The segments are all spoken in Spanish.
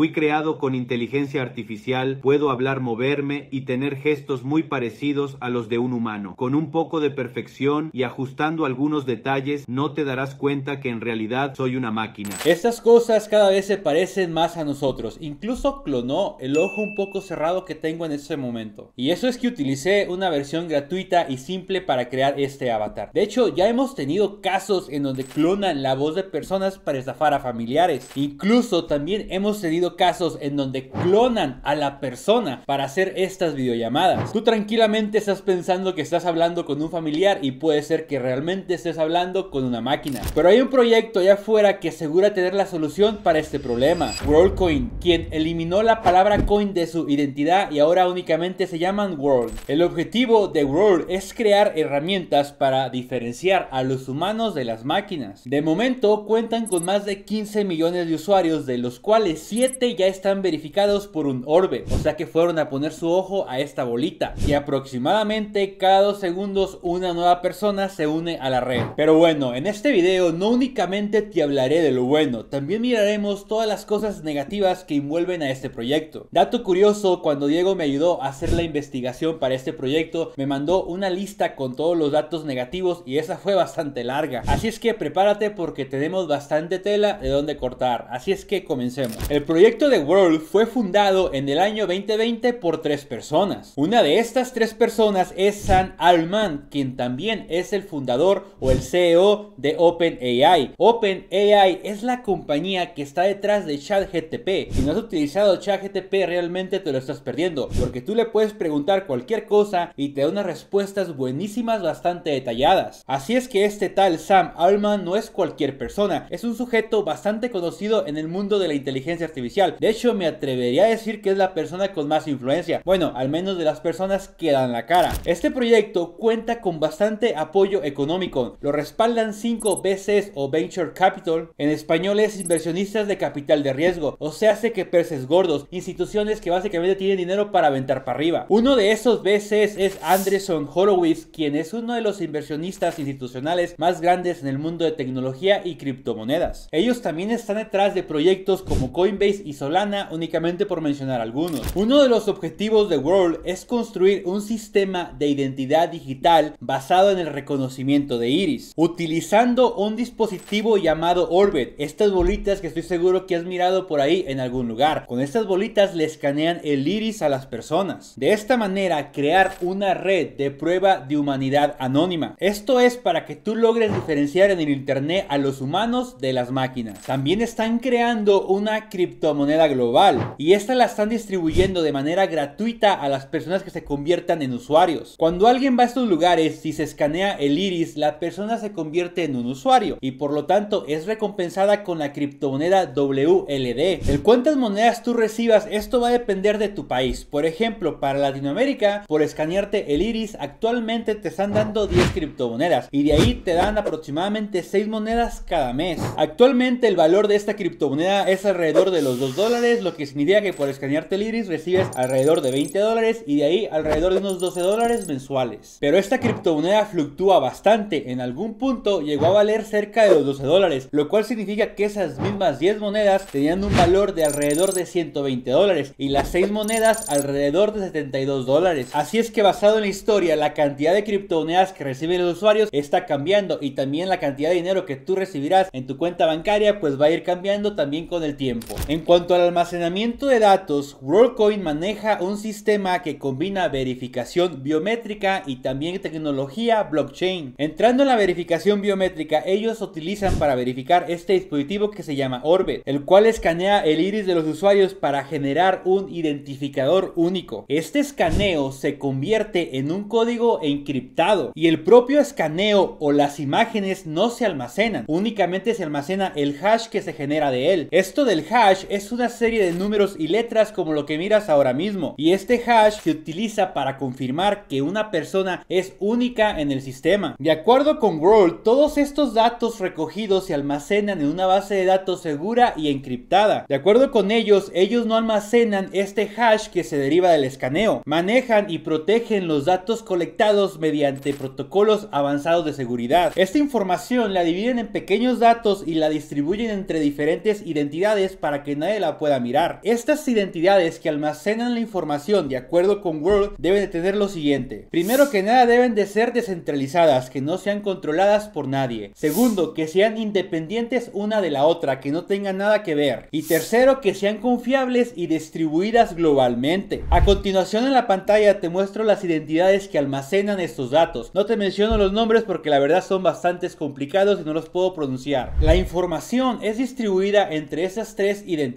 Fui creado con inteligencia artificial, puedo hablar, moverme y tener gestos muy parecidos a los de un humano. Con un poco de perfección y ajustando algunos detalles, no te darás cuenta que en realidad soy una máquina. Estas cosas cada vez se parecen más a nosotros. Incluso clonó el ojo un poco cerrado que tengo en ese momento. Y eso es que utilicé una versión gratuita y simple para crear este avatar. De hecho, ya hemos tenido casos en donde clonan la voz de personas para estafar a familiares. Incluso también hemos tenido casos en donde clonan a la persona para hacer estas videollamadas. Tú tranquilamente estás pensando que estás hablando con un familiar y puede ser que realmente estés hablando con una máquina. Pero hay un proyecto allá afuera que asegura tener la solución para este problema. WorldCoin, quien eliminó la palabra coin de su identidad y ahora únicamente se llaman World. El objetivo de World es crear herramientas para diferenciar a los humanos de las máquinas. De momento cuentan con más de 15 millones de usuarios de los cuales 7 ya están verificados por un orbe, o sea que fueron a poner su ojo a esta bolita. Y aproximadamente cada dos segundos una nueva persona se une a la red. Pero bueno, en este video no únicamente te hablaré de lo bueno, también miraremos todas las cosas negativas que envuelven a este proyecto. Dato curioso, cuando Diego me ayudó a hacer la investigación para este proyecto, me mandó una lista con todos los datos negativos y esa fue bastante larga. Así es que prepárate porque tenemos bastante tela de donde cortar. Así es que comencemos. El proyecto proyecto de World fue fundado en el año 2020 por tres personas. Una de estas tres personas es Sam Altman, quien también es el fundador o el CEO de OpenAI. OpenAI es la compañía que está detrás de ChatGTP. Si no has utilizado ChatGTP realmente te lo estás perdiendo, porque tú le puedes preguntar cualquier cosa y te da unas respuestas buenísimas bastante detalladas. Así es que este tal Sam Altman no es cualquier persona, es un sujeto bastante conocido en el mundo de la inteligencia artificial de hecho, me atrevería a decir que es la persona con más influencia. Bueno, al menos de las personas que dan la cara. Este proyecto cuenta con bastante apoyo económico. Lo respaldan 5 veces o Venture Capital. En español es inversionistas de capital de riesgo. O sea, hace que perces gordos. Instituciones que básicamente tienen dinero para aventar para arriba. Uno de esos veces es Anderson Horowitz, quien es uno de los inversionistas institucionales más grandes en el mundo de tecnología y criptomonedas. Ellos también están detrás de proyectos como Coinbase y Solana únicamente por mencionar algunos. Uno de los objetivos de World es construir un sistema de identidad digital basado en el reconocimiento de iris, utilizando un dispositivo llamado Orbit, estas bolitas que estoy seguro que has mirado por ahí en algún lugar. Con estas bolitas le escanean el iris a las personas. De esta manera crear una red de prueba de humanidad anónima. Esto es para que tú logres diferenciar en el internet a los humanos de las máquinas. También están creando una cripto moneda global y esta la están distribuyendo de manera gratuita a las personas que se conviertan en usuarios. Cuando alguien va a estos lugares, y se escanea el iris, la persona se convierte en un usuario y por lo tanto es recompensada con la criptomoneda WLD. El cuántas monedas tú recibas, esto va a depender de tu país. Por ejemplo, para Latinoamérica, por escanearte el iris, actualmente te están dando 10 criptomonedas y de ahí te dan aproximadamente 6 monedas cada mes. Actualmente el valor de esta criptomoneda es alrededor de los 2 dólares, lo que significa que por escanearte iris recibes alrededor de 20 dólares y de ahí alrededor de unos 12 dólares mensuales. Pero esta criptomoneda fluctúa bastante, en algún punto llegó a valer cerca de los 12 dólares, lo cual significa que esas mismas 10 monedas tenían un valor de alrededor de 120 dólares y las 6 monedas alrededor de 72 dólares. Así es que basado en la historia, la cantidad de criptomonedas que reciben los usuarios está cambiando y también la cantidad de dinero que tú recibirás en tu cuenta bancaria pues va a ir cambiando también con el tiempo. En cuanto al almacenamiento de datos, WorldCoin maneja un sistema que combina verificación biométrica y también tecnología blockchain. Entrando en la verificación biométrica, ellos utilizan para verificar este dispositivo que se llama orbit el cual escanea el iris de los usuarios para generar un identificador único. Este escaneo se convierte en un código encriptado y el propio escaneo o las imágenes no se almacenan, únicamente se almacena el hash que se genera de él. Esto del hash es una serie de números y letras como lo que miras ahora mismo. Y este hash se utiliza para confirmar que una persona es única en el sistema. De acuerdo con world todos estos datos recogidos se almacenan en una base de datos segura y encriptada. De acuerdo con ellos, ellos no almacenan este hash que se deriva del escaneo. Manejan y protegen los datos colectados mediante protocolos avanzados de seguridad. Esta información la dividen en pequeños datos y la distribuyen entre diferentes identidades para que nadie la pueda mirar. Estas identidades que almacenan la información de acuerdo con World deben de tener lo siguiente. Primero que nada deben de ser descentralizadas, que no sean controladas por nadie. Segundo, que sean independientes una de la otra, que no tengan nada que ver. Y tercero, que sean confiables y distribuidas globalmente. A continuación en la pantalla te muestro las identidades que almacenan estos datos. No te menciono los nombres porque la verdad son bastante complicados y no los puedo pronunciar. La información es distribuida entre esas tres identidades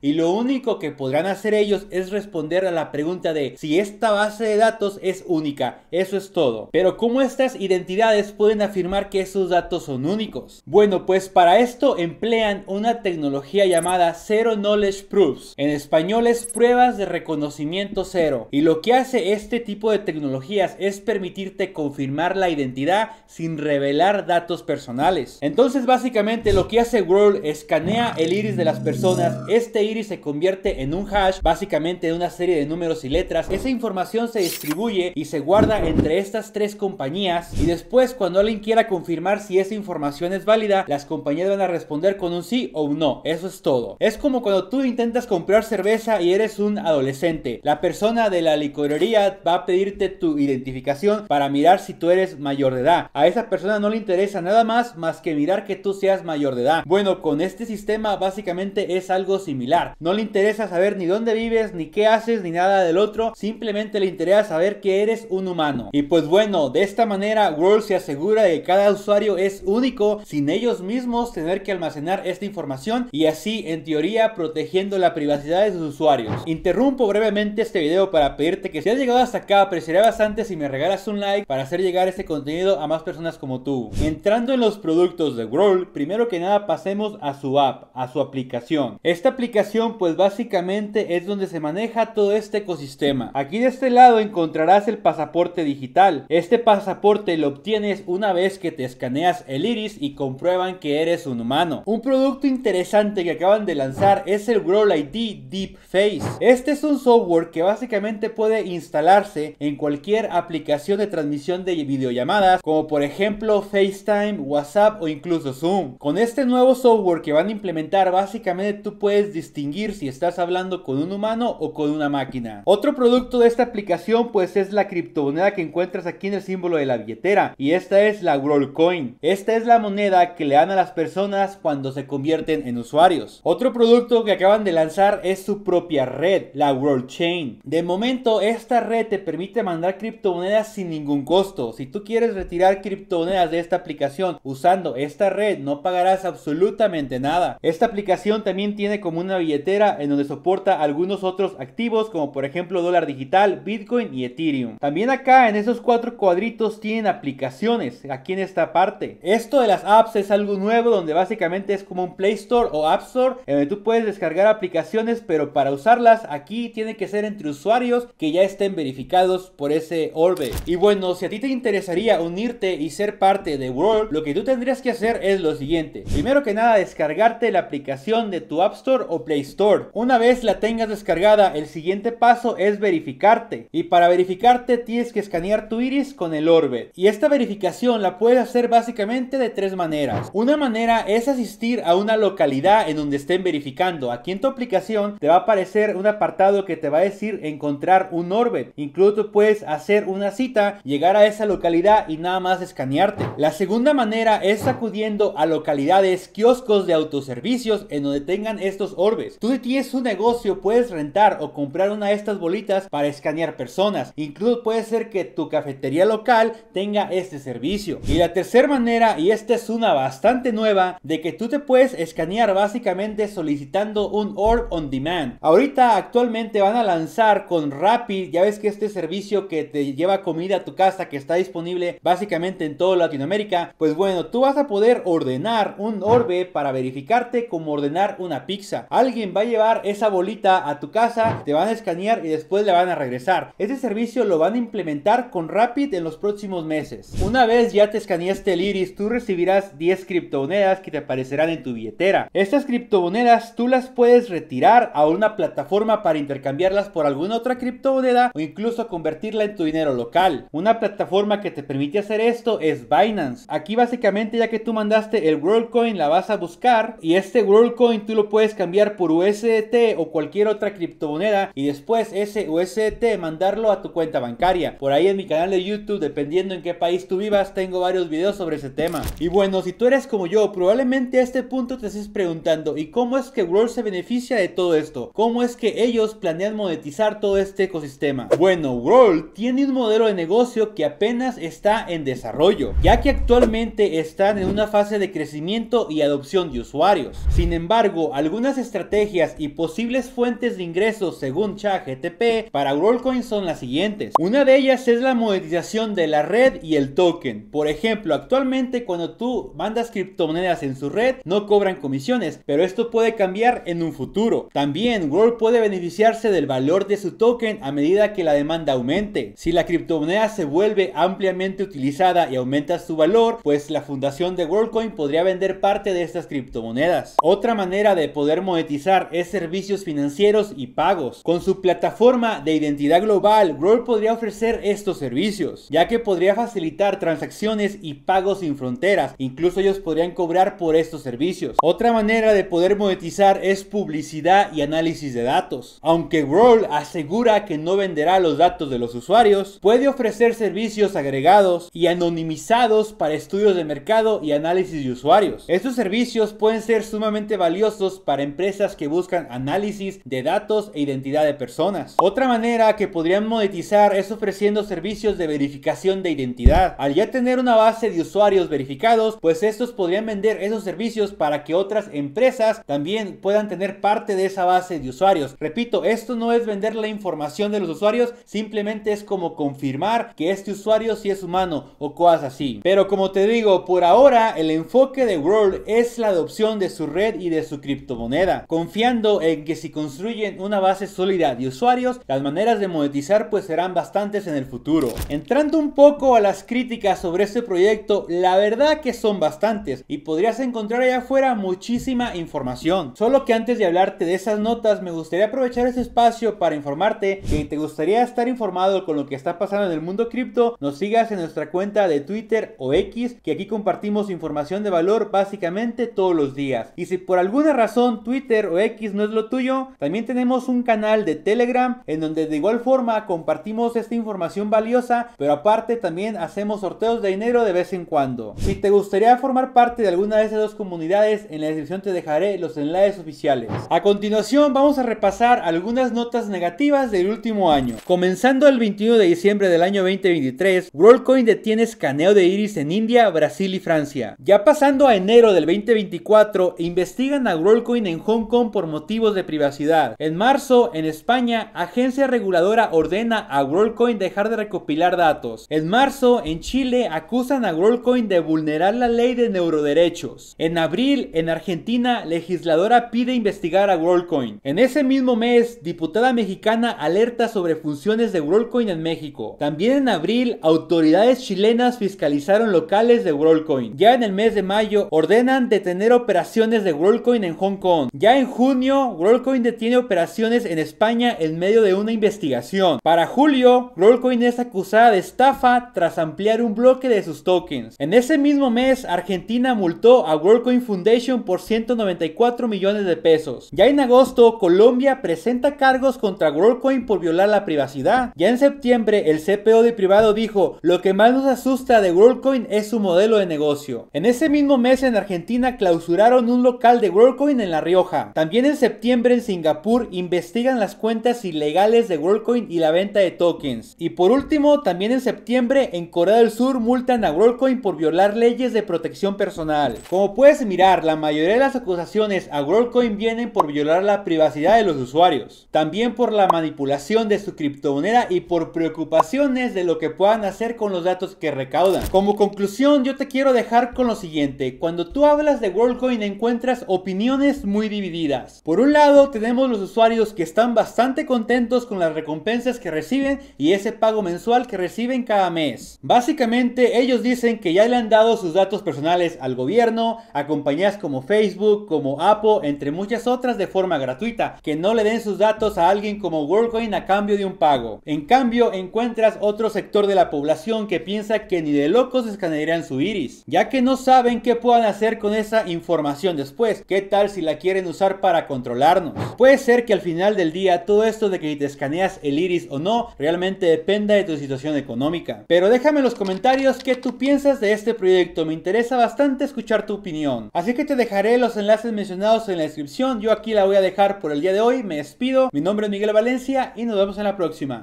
y lo único que podrán hacer ellos es responder a la pregunta de si esta base de datos es única. Eso es todo. Pero ¿cómo estas identidades pueden afirmar que esos datos son únicos? Bueno, pues para esto emplean una tecnología llamada Zero Knowledge Proofs. En español es pruebas de reconocimiento cero. Y lo que hace este tipo de tecnologías es permitirte confirmar la identidad sin revelar datos personales. Entonces básicamente lo que hace World escanea el iris de las personas este iris se convierte en un hash, básicamente en una serie de números y letras. Esa información se distribuye y se guarda entre estas tres compañías y después cuando alguien quiera confirmar si esa información es válida, las compañías van a responder con un sí o un no. Eso es todo. Es como cuando tú intentas comprar cerveza y eres un adolescente. La persona de la licorería va a pedirte tu identificación para mirar si tú eres mayor de edad. A esa persona no le interesa nada más más que mirar que tú seas mayor de edad. Bueno, con este sistema básicamente es algo similar. No le interesa saber ni dónde vives, ni qué haces, ni nada del otro, simplemente le interesa saber que eres un humano. Y pues bueno, de esta manera World se asegura de que cada usuario es único sin ellos mismos tener que almacenar esta información y así en teoría protegiendo la privacidad de sus usuarios. Interrumpo brevemente este video para pedirte que si has llegado hasta acá apreciaría bastante si me regalas un like para hacer llegar este contenido a más personas como tú. Entrando en los productos de world primero que nada pasemos a su app, a su aplicación. Esta aplicación pues básicamente es donde se maneja todo este ecosistema. Aquí de este lado encontrarás el pasaporte digital. Este pasaporte lo obtienes una vez que te escaneas el iris y comprueban que eres un humano. Un producto interesante que acaban de lanzar es el Growl ID Deep Face. Este es un software que básicamente puede instalarse en cualquier aplicación de transmisión de videollamadas como por ejemplo FaceTime, WhatsApp o incluso Zoom. Con este nuevo software que van a implementar básicamente tú puedes distinguir si estás hablando con un humano o con una máquina. Otro producto de esta aplicación pues es la criptomoneda que encuentras aquí en el símbolo de la billetera y esta es la WorldCoin Esta es la moneda que le dan a las personas cuando se convierten en usuarios. Otro producto que acaban de lanzar es su propia red, la World Chain. De momento esta red te permite mandar criptomonedas sin ningún costo. Si tú quieres retirar criptomonedas de esta aplicación usando esta red no pagarás absolutamente nada. Esta aplicación también tiene como una billetera en donde soporta algunos otros activos como por ejemplo dólar digital, Bitcoin y Ethereum. También acá en esos cuatro cuadritos tienen aplicaciones, aquí en esta parte. Esto de las apps es algo nuevo donde básicamente es como un Play Store o App Store en donde tú puedes descargar aplicaciones pero para usarlas aquí tiene que ser entre usuarios que ya estén verificados por ese orbe. Y bueno, si a ti te interesaría unirte y ser parte de World, lo que tú tendrías que hacer es lo siguiente. Primero que nada descargarte la aplicación de tu App Store o Play Store. Una vez la tengas descargada, el siguiente paso es verificarte. Y para verificarte tienes que escanear tu iris con el Orbit. Y esta verificación la puedes hacer básicamente de tres maneras. Una manera es asistir a una localidad en donde estén verificando. Aquí en tu aplicación te va a aparecer un apartado que te va a decir encontrar un Orbit. Incluso puedes hacer una cita, llegar a esa localidad y nada más escanearte. La segunda manera es acudiendo a localidades, kioscos de autoservicios en donde tengan estos orbes. Tú tienes un negocio puedes rentar o comprar una de estas bolitas para escanear personas. Incluso puede ser que tu cafetería local tenga este servicio. Y la tercera manera, y esta es una bastante nueva, de que tú te puedes escanear básicamente solicitando un orb on demand. Ahorita actualmente van a lanzar con rapid ya ves que este servicio que te lleva comida a tu casa que está disponible básicamente en toda Latinoamérica, pues bueno, tú vas a poder ordenar un orbe para verificarte como ordenar una pizza. Alguien va a llevar esa bolita a tu casa, te van a escanear y después le van a regresar. Este servicio lo van a implementar con Rapid en los próximos meses. Una vez ya te escaneaste el iris, tú recibirás 10 criptomonedas que te aparecerán en tu billetera. Estas criptomonedas tú las puedes retirar a una plataforma para intercambiarlas por alguna otra criptomoneda o incluso convertirla en tu dinero local. Una plataforma que te permite hacer esto es Binance. Aquí básicamente ya que tú mandaste el WorldCoin la vas a buscar y este WorldCoin tú lo puedes cambiar por USDT o cualquier otra criptomoneda y después ese USDT mandarlo a tu cuenta bancaria. Por ahí en mi canal de YouTube, dependiendo en qué país tú vivas, tengo varios videos sobre ese tema. Y bueno, si tú eres como yo, probablemente a este punto te estés preguntando, ¿y cómo es que World se beneficia de todo esto? ¿Cómo es que ellos planean monetizar todo este ecosistema? Bueno, World tiene un modelo de negocio que apenas está en desarrollo, ya que actualmente están en una fase de crecimiento y adopción de usuarios. Sin embargo, algunos algunas estrategias y posibles fuentes de ingresos según gtp para WorldCoin son las siguientes. Una de ellas es la monetización de la red y el token. Por ejemplo, actualmente cuando tú mandas criptomonedas en su red no cobran comisiones, pero esto puede cambiar en un futuro. También World puede beneficiarse del valor de su token a medida que la demanda aumente. Si la criptomoneda se vuelve ampliamente utilizada y aumenta su valor, pues la fundación de WorldCoin podría vender parte de estas criptomonedas. Otra manera de poder poder monetizar es servicios financieros y pagos. Con su plataforma de identidad global, Roll podría ofrecer estos servicios, ya que podría facilitar transacciones y pagos sin fronteras. Incluso ellos podrían cobrar por estos servicios. Otra manera de poder monetizar es publicidad y análisis de datos. Aunque Roll asegura que no venderá los datos de los usuarios, puede ofrecer servicios agregados y anonimizados para estudios de mercado y análisis de usuarios. Estos servicios pueden ser sumamente valiosos para para empresas que buscan análisis de datos e identidad de personas. Otra manera que podrían monetizar es ofreciendo servicios de verificación de identidad. Al ya tener una base de usuarios verificados, pues estos podrían vender esos servicios para que otras empresas también puedan tener parte de esa base de usuarios. Repito, esto no es vender la información de los usuarios, simplemente es como confirmar que este usuario sí es humano o cosas así. Pero como te digo, por ahora el enfoque de World es la adopción de su red y de su criptomoneda moneda, confiando en que si construyen una base sólida de usuarios, las maneras de monetizar pues serán bastantes en el futuro. Entrando un poco a las críticas sobre este proyecto, la verdad que son bastantes y podrías encontrar allá afuera muchísima información. Solo que antes de hablarte de esas notas, me gustaría aprovechar este espacio para informarte que te gustaría estar informado con lo que está pasando en el mundo cripto, nos sigas en nuestra cuenta de Twitter o X, que aquí compartimos información de valor básicamente todos los días. Y si por alguna razón Twitter o X no es lo tuyo, también tenemos un canal de Telegram en donde de igual forma compartimos esta información valiosa, pero aparte también hacemos sorteos de dinero de vez en cuando. Si te gustaría formar parte de alguna de esas dos comunidades, en la descripción te dejaré los enlaces oficiales. A continuación vamos a repasar algunas notas negativas del último año. Comenzando el 21 de diciembre del año 2023, WorldCoin detiene escaneo de iris en India, Brasil y Francia. Ya pasando a enero del 2024, investigan a WorldCoin en Hong Kong por motivos de privacidad. En marzo, en España, agencia reguladora ordena a WorldCoin dejar de recopilar datos. En marzo, en Chile, acusan a WorldCoin de vulnerar la ley de neuroderechos. En abril, en Argentina, legisladora pide investigar a WorldCoin. En ese mismo mes, diputada mexicana alerta sobre funciones de WorldCoin en México. También en abril, autoridades chilenas fiscalizaron locales de WorldCoin. Ya en el mes de mayo, ordenan detener operaciones de WorldCoin en Hong Kong. Ya en junio, WorldCoin detiene operaciones en España en medio de una investigación. Para julio, WorldCoin es acusada de estafa tras ampliar un bloque de sus tokens. En ese mismo mes, Argentina multó a WorldCoin Foundation por 194 millones de pesos. Ya en agosto, Colombia presenta cargos contra WorldCoin por violar la privacidad. Ya en septiembre, el CPO de privado dijo, lo que más nos asusta de WorldCoin es su modelo de negocio. En ese mismo mes en Argentina clausuraron un local de WorldCoin en Rioja. También en septiembre en Singapur investigan las cuentas ilegales de WorldCoin y la venta de tokens. Y por último, también en septiembre en Corea del Sur multan a WorldCoin por violar leyes de protección personal. Como puedes mirar, la mayoría de las acusaciones a WorldCoin vienen por violar la privacidad de los usuarios, también por la manipulación de su criptomoneda y por preocupaciones de lo que puedan hacer con los datos que recaudan. Como conclusión, yo te quiero dejar con lo siguiente. Cuando tú hablas de WorldCoin encuentras opiniones muy divididas. Por un lado, tenemos los usuarios que están bastante contentos con las recompensas que reciben y ese pago mensual que reciben cada mes. Básicamente, ellos dicen que ya le han dado sus datos personales al gobierno, a compañías como Facebook, como Apple, entre muchas otras de forma gratuita, que no le den sus datos a alguien como WorldCoin a cambio de un pago. En cambio, encuentras otro sector de la población que piensa que ni de locos escanearían su iris, ya que no saben qué puedan hacer con esa información después. ¿Qué tal si la quieren usar para controlarnos. Puede ser que al final del día todo esto de que te escaneas el iris o no realmente dependa de tu situación económica. Pero déjame en los comentarios qué tú piensas de este proyecto, me interesa bastante escuchar tu opinión. Así que te dejaré los enlaces mencionados en la descripción, yo aquí la voy a dejar por el día de hoy, me despido, mi nombre es Miguel Valencia y nos vemos en la próxima.